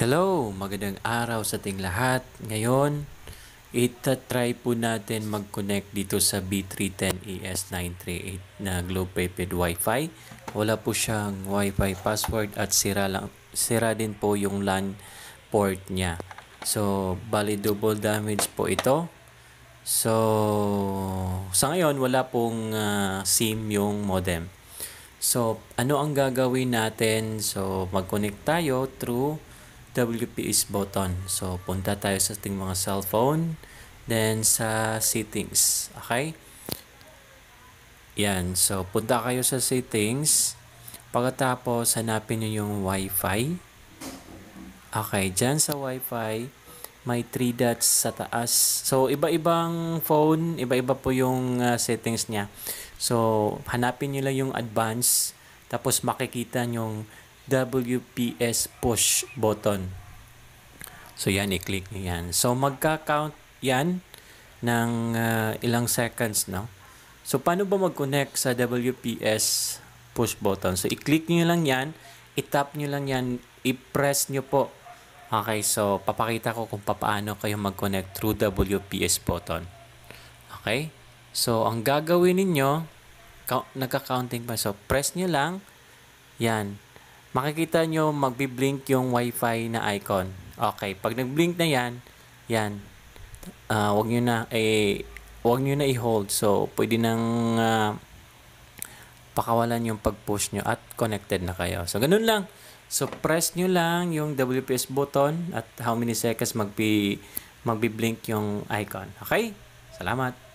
Hello! Magandang araw sa ating lahat. Ngayon, itatry po natin mag-connect dito sa b 310 as 938 na Globe GlobePayPed Wi-Fi. Wala po siyang Wi-Fi password at sira, lang, sira din po yung LAN port niya. So, bali double damage po ito. So, sa ngayon, wala pong uh, SIM yung modem. So, ano ang gagawin natin? So, mag-connect tayo through WPS button. So, punta tayo sa ating mga cellphone. Then, sa settings. Okay? Yan. So, punta kayo sa settings. Pagkatapos, hanapin nyo yung Wi-Fi. Okay. Diyan sa Wi-Fi, may 3 dots sa taas. So, iba-ibang phone, iba-iba po yung uh, settings niya. So, hanapin nyo lang yung advanced. Tapos, makikita yung WPS push button. So yan, i-click nyo yan. So magka-count yan ng uh, ilang seconds, no? So paano ba mag-connect sa WPS push button? So i-click nyo lang yan, i-tap nyo lang yan, i-press nyo po. Okay, so papakita ko kung paano kayo mag-connect through WPS button. Okay? So, ang gagawin ninyo, nagka-counting pa. So, press nyo lang. Yan makikita nyo magbi-blink yung wifi na icon. Okay, pag nag-blink na yan, yan, uh, wag nyo na, eh, wag nyo na i-hold. So, pwede nang uh, pakawalan yung pag-push nyo at connected na kayo. So, ganun lang. So, press nyo lang yung WPS button at how many seconds magbi, magbi-blink yung icon. Okay? Salamat!